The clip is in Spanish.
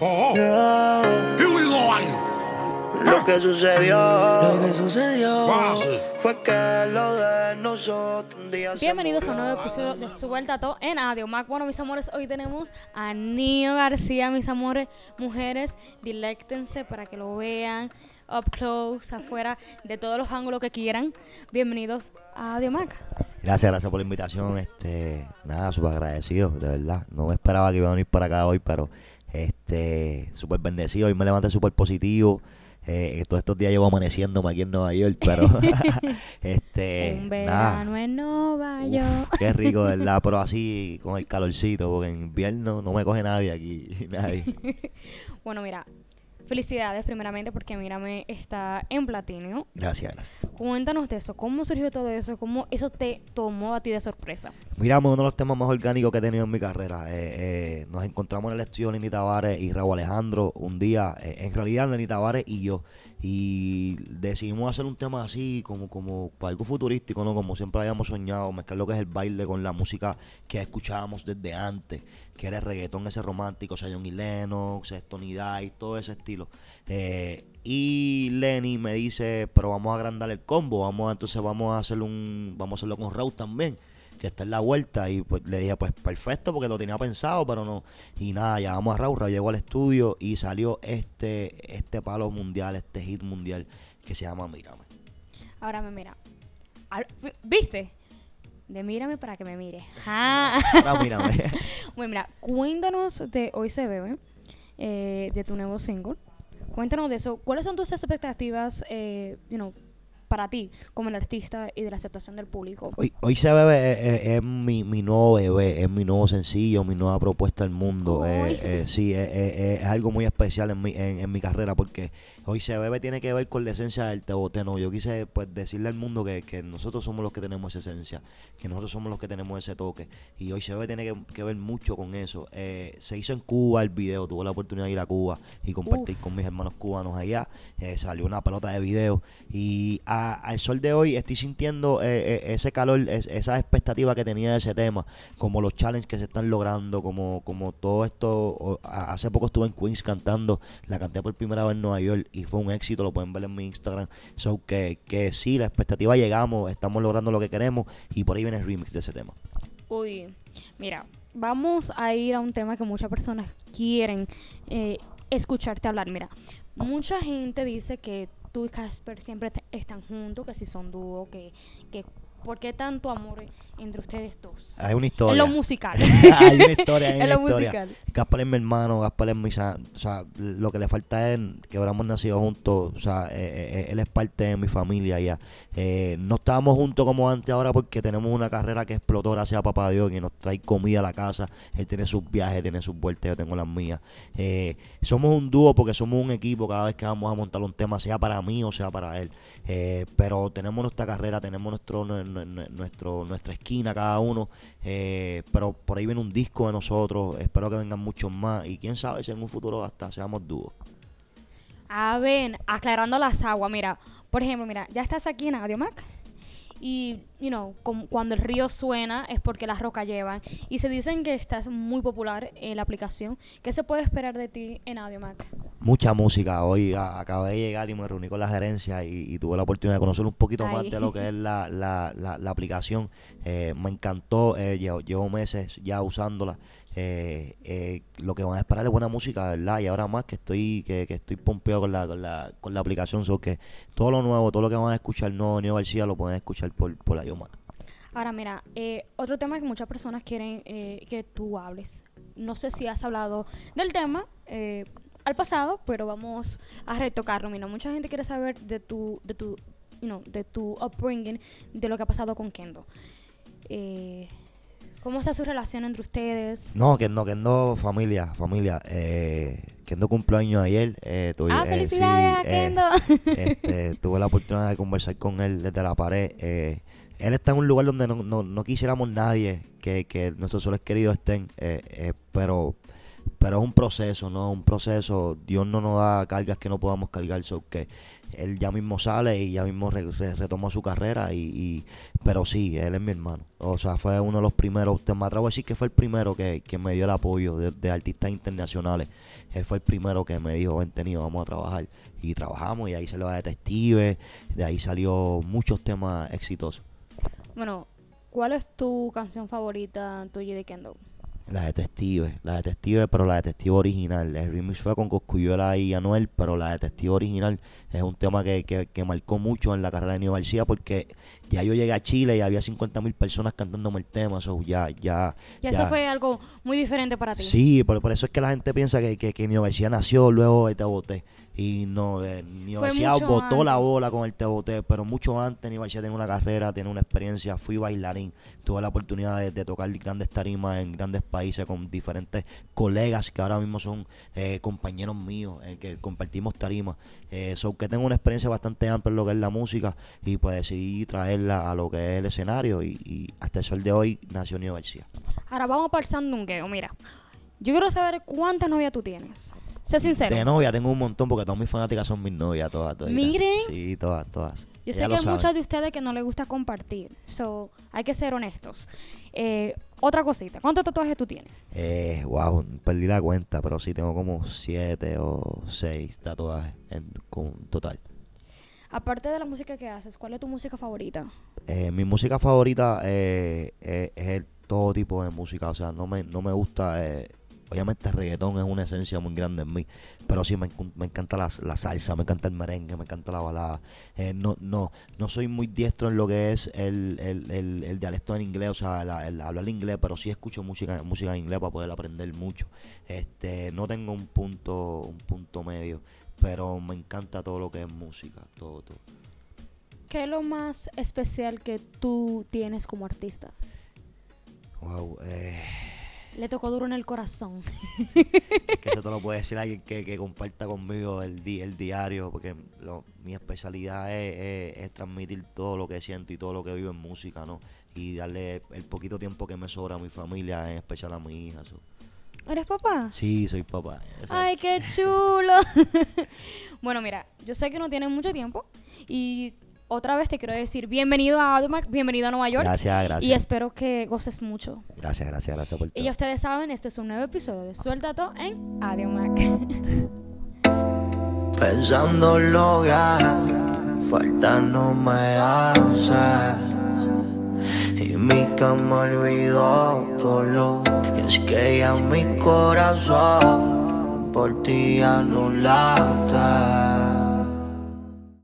Oh, oh. Lo que sucedió, lo fue que lo de nosotros Bienvenidos a un nuevo episodio de Su Vuelta Todo en AdioMac Bueno, mis amores, hoy tenemos a Nio García, mis amores, mujeres, diléctense para que lo vean up close, afuera, de todos los ángulos que quieran. Bienvenidos a AdioMac Gracias, gracias por la invitación. Este, nada, súper agradecido, de verdad. No me esperaba que iba a venir para acá hoy, pero este, súper bendecido. Hoy me levanté súper positivo. Eh, todos estos días llevo amaneciéndome aquí en Nueva York, pero este un Nueva qué rico, ¿verdad? Pero así con el calorcito, porque en invierno no me coge nadie aquí, nadie. bueno, mira, Felicidades, primeramente, porque Mírame está en platino. Gracias, gracias. Cuéntanos de eso. ¿Cómo surgió todo eso? ¿Cómo eso te tomó a ti de sorpresa? Miramos uno de los temas más orgánicos que he tenido en mi carrera. Eh, eh, nos encontramos en el estudio Lenny Tavares y Raúl Alejandro un día. Eh, en realidad, Lenny Tavares y yo. Y decidimos hacer un tema así, como, como algo futurístico, ¿no? Como siempre habíamos soñado, mezclar lo que es el baile con la música que escuchábamos desde antes, que era el reggaetón ese romántico, o sea, y Lennox, Tony Dice, todo ese estilo eh, y Lenny me dice, pero vamos a agrandar el combo, vamos entonces vamos a hacer un, vamos a hacerlo con Raúl también, que está en la vuelta. Y pues le dije, pues perfecto, porque lo tenía pensado, pero no. Y nada, llamamos a Raúl, Raúl llegó al estudio y salió este, este palo mundial, este hit mundial que se llama Mírame. Ahora me mira. ¿Viste? De mírame para que me mire. Ah. Ahora mírame. bueno, mira, cuéntanos de Hoy se bebe, eh, de tu nuevo single cuéntanos de eso. ¿Cuáles son tus expectativas, eh, you know, para ti como el artista y de la aceptación del público? Hoy, se bebe eh, eh, es, mi, mi nuevo bebé, es mi nuevo sencillo, mi nueva propuesta al mundo. Eh, eh, sí, es, algo muy especial en mi, en, mi carrera porque hoy se bebe tiene que ver con la esencia del No, Yo quise pues, decirle al mundo que, nosotros somos los que tenemos esa esencia, que nosotros somos los que tenemos ese toque. Y hoy se bebe tiene que, ver mucho con eso. se hizo en Cuba el video, tuve la oportunidad de ir a Cuba y compartir con mis hermanos cubanos allá. salió una pelota de video y ah, al sol de hoy estoy sintiendo eh, eh, ese calor, esa expectativa que tenía de ese tema, como los challenges que se están logrando, como, como todo esto. hace poco estuve en Queens cantando, la canté por primera vez en Nueva York y fue un éxito, lo pueden ver en mi Instagram. So que, que sí, la expectativa llegamos, estamos logrando lo que queremos y por ahí viene el remix de ese tema. Uy, mira, vamos a ir a un tema que muchas personas quieren eh, escucharte hablar. Mira, mucha gente dice que y Casper siempre están juntos, que si son dúo, que, que ¿Por qué tanto amor entre ustedes dos? Hay una historia. En lo musical. Hay una historia. en lo musical. Gaspar es mi hermano, Gaspar es mi. O sea, lo que le falta es que habramos nacido juntos. O sea, eh, eh, eh, él es parte de mi familia ya. no estábamos juntos como antes ahora porque tenemos una carrera que explotó gracias a papá Dios, que nos trae comida a la casa. Él tiene sus viajes, tiene sus vueltas, yo tengo las mías. somos un dúo porque somos un equipo cada vez que vamos a montar un tema, sea para mí o sea para él. pero tenemos nuestra carrera, tenemos nuestro, nuestra esquina cada uno. pero por ahí viene un disco de nosotros. Espero que vengan muchos más. Y quién sabe si en un futuro hasta seamos dúos. A ver, aclarando las aguas, mira, por ejemplo, mira, ya estás aquí en Audiomac y you know, cuando el río suena es porque las rocas llevan. Y se dicen que está muy popular en eh, la aplicación. ¿Qué se puede esperar de ti en AudioMac? Mucha música. Hoy acabé de llegar y me reuní con la gerencia y, tuve la oportunidad de conocer un poquito más de lo que es la, la, la, aplicación. Eh, me encantó, eh, llevo, meses ya usándola. Eh, lo que van a esperar es buena música, ¿verdad? Y ahora más que estoy que, que estoy pompeado con la, con la, con la aplicación, so que todo lo nuevo, todo lo que van a escuchar, no, García, lo pueden escuchar por, por Ahora mira, eh, otro tema que muchas personas quieren eh, que tú hables. No sé si has hablado del tema eh, al pasado, pero vamos a retocarlo. Mira, mucha gente quiere saber de tu, de tu, you de tu upbringing, de lo que ha pasado con Kendo. ¿Cómo está su relación entre ustedes? No, Kendo, Kendo, familia, familia. Kendo cumpleaños ayer. ah, felicidades a Kendo. Este, tuve la oportunidad de conversar con él desde la pared él está en un lugar donde no, quisiéramos nadie que, nuestros soles queridos estén, eh, eh, pero, pero es un proceso, ¿no? Un proceso. Dios no nos da cargas que no podamos cargar, so que él ya mismo sale y ya mismo retoma su carrera, y, pero sí, él es mi hermano. O sea, fue uno de los primeros, te me atrevo a decir que fue el primero que, que me dio el apoyo de, artistas internacionales. Él fue el primero que me dijo, ven tenido, vamos a trabajar. Y trabajamos, y ahí salió a Detective, de ahí salió muchos temas exitosos. Bueno, ¿cuál es tu canción favorita tuya de Kendo? La Detective, la Detective, pero la Detective original. El remix fue con Coscuyola y Anuel, pero la Detective original es un tema que, que, que marcó mucho en la carrera de Nio García porque ya yo llegué a Chile y había 50.000 mil personas cantándome el tema, so ya, ya, eso fue algo muy diferente para ti. Sí, pero por eso es que la gente piensa que, que, García nació luego de Boté. Y no, eh, ni botó la bola con el Teboté, pero mucho antes ni García tenía una carrera, tenía una experiencia, fui bailarín, tuve la oportunidad de, tocar grandes tarimas en grandes países con diferentes colegas que ahora mismo son eh, compañeros míos, eh, que compartimos tarimas. Eh, soy que tengo una experiencia bastante amplia en lo que es la música y pues decidí traerla a lo que es el escenario y, hasta el sol de hoy nació Nio García. Ahora vamos pasando un queo, mira. Yo quiero saber cuántas novias tú tienes. Sé sincero. De novia tengo un montón porque todas mis fanáticas son mis novias, todas. todas Sí, todas, todas. Yo sé que hay muchas de ustedes que no les gusta compartir. So, hay que ser honestos. Eh, otra cosita, ¿cuántos tatuajes tú tienes? Eh, wow, perdí la cuenta, pero sí tengo como siete o seis tatuajes en total. Aparte de la música que haces, ¿cuál es tu música favorita? Eh, mi música favorita eh, es, el todo tipo de música, o sea, no me, no me gusta eh, Obviamente el reggaetón es una esencia muy grande en mí, pero sí me, encanta la, salsa, me encanta el merengue, me encanta la balada. Eh, no, no, no soy muy diestro en lo que es el, dialecto en inglés, o sea, el hablar inglés, pero sí escucho música, música en inglés para poder aprender mucho. Este, no tengo un punto, un punto medio, pero me encanta todo lo que es música, todo, todo. ¿Qué es lo más especial que tú tienes como artista? Wow, eh le tocó duro en el corazón. que eso te lo puede decir alguien que, comparta conmigo el, di, el diario, porque mi especialidad es, transmitir todo lo que siento y todo lo que vivo en música, ¿no? Y darle el poquito tiempo que me sobra a mi familia, en especial a mi hija. ¿Eres papá? Sí, soy papá. Ay, qué chulo. bueno, mira, yo sé que no tienes mucho tiempo y otra vez te quiero decir bienvenido a Audemac, bienvenido a Nueva York. Gracias, gracias. Y espero que goces mucho. Gracias, gracias, gracias por todo. Y ya ustedes saben, este es un nuevo episodio de Suéltato en Pensando en falta no me Y mi cama olvidó todo Y es que ya mi corazón por ti anulaste.